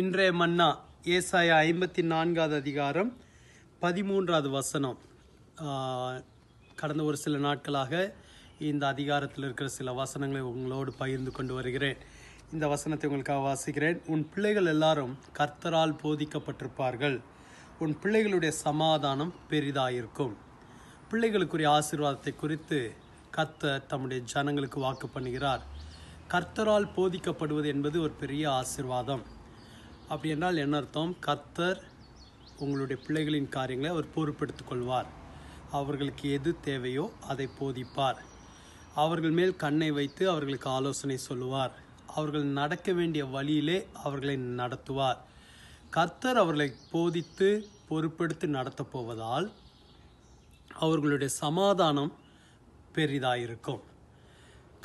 இன்றைய மன்னா ஏசாய ஐம்பத்தி நான்காவது அதிகாரம் பதிமூன்றாவது வசனம் கடந்த ஒரு சில நாட்களாக இந்த அதிகாரத்தில் இருக்கிற சில வசனங்களை உங்களோடு பகிர்ந்து கொண்டு வருகிறேன் இந்த வசனத்தை உங்களுக்காக வாசிக்கிறேன் உன் பிள்ளைகள் எல்லாரும் கர்த்தரால் போதிக்கப்பட்டிருப்பார்கள் உன் பிள்ளைகளுடைய சமாதானம் பெரிதாயிருக்கும் பிள்ளைகளுக்குரிய ஆசீர்வாதத்தை குறித்து கர்த்தர் தம்முடைய ஜனங்களுக்கு வாக்கு பண்ணுகிறார் கர்த்தரால் போதிக்கப்படுவது என்பது ஒரு பெரிய ஆசிர்வாதம் அப்படி என்றால் என்ன அர்த்தம் கர்த்தர் உங்களுடைய பிள்ளைகளின் காரியங்களை அவர் பொறுப்பெடுத்துக்கொள்வார் கொள்வார் அவர்களுக்கு எது தேவையோ அதை போதிப்பார் அவர்கள் மேல் கண்ணை வைத்து அவர்களுக்கு ஆலோசனை சொல்லுவார் அவர்கள் நடக்க வேண்டிய வழியிலே அவர்களை நடத்துவார் கர்த்தர் அவர்களை போதித்து பொறுப்பெடுத்து நடத்தப்போவதால் அவர்களுடைய சமாதானம் பெரிதாயிருக்கும்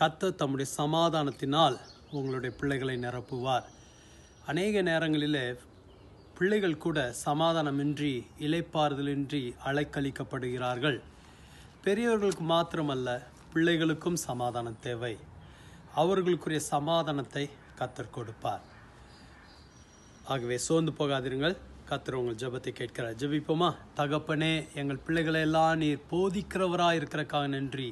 கர்த்தர் தம்முடைய சமாதானத்தினால் உங்களுடைய பிள்ளைகளை நிரப்புவார் அநேக நேரங்களில் பிள்ளைகள் கூட சமாதானமின்றி இலைப்பாறுதலின்றி அலைக்கழிக்கப்படுகிறார்கள் பெரியவர்களுக்கு மாத்திரமல்ல பிள்ளைகளுக்கும் சமாதானம் தேவை அவர்களுக்குரிய சமாதானத்தை கத்தர் கொடுப்பார் ஆகவே சோர்ந்து போகாதிருங்கள் கத்தர் உங்கள் ஜபத்தை கேட்கிறார் ஜபிப்போமா தகப்பனே எங்கள் பிள்ளைகளை எல்லாம் நீர் போதிக்கிறவராக இருக்கிறக்காக நன்றி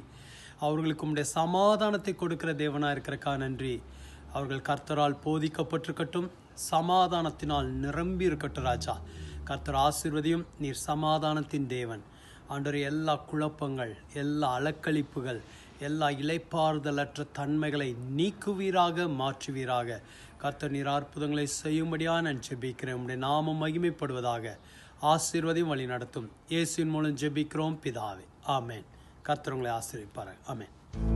அவர்களுக்கு உடைய சமாதானத்தை கொடுக்கிற தேவனாக இருக்கிறக்காக நன்றி அவர்கள் கர்த்தரால் போதிக்கப்பட்டிருக்கட்டும் சமாதானத்தினால் நிரம்பி இருக்கட்டும் ராஜா கர்த்தர் ஆசிர்வதியும் நீர் சமாதானத்தின் தேவன் ஆண்டவர் எல்லா குழப்பங்கள் எல்லா அலக்களிப்புகள் எல்லா இலைப்பாறுதலற்ற தன்மைகளை நீக்குவீராக மாற்றுவீராக கர்த்தர் நீர் அற்புதங்களை செய்யும்படியாக நான் ஜெபிக்கிறேன் உடைய நாமம் மகிமைப்படுவதாக ஆசீர்வதையும் வழி நடத்தும் இயேசுவின் மூலம் ஜெபிக்கிறோம் பிதாவே ஆமேன் கர்த்தர் உங்களை ஆசீர்விப்பார் ஆமேன்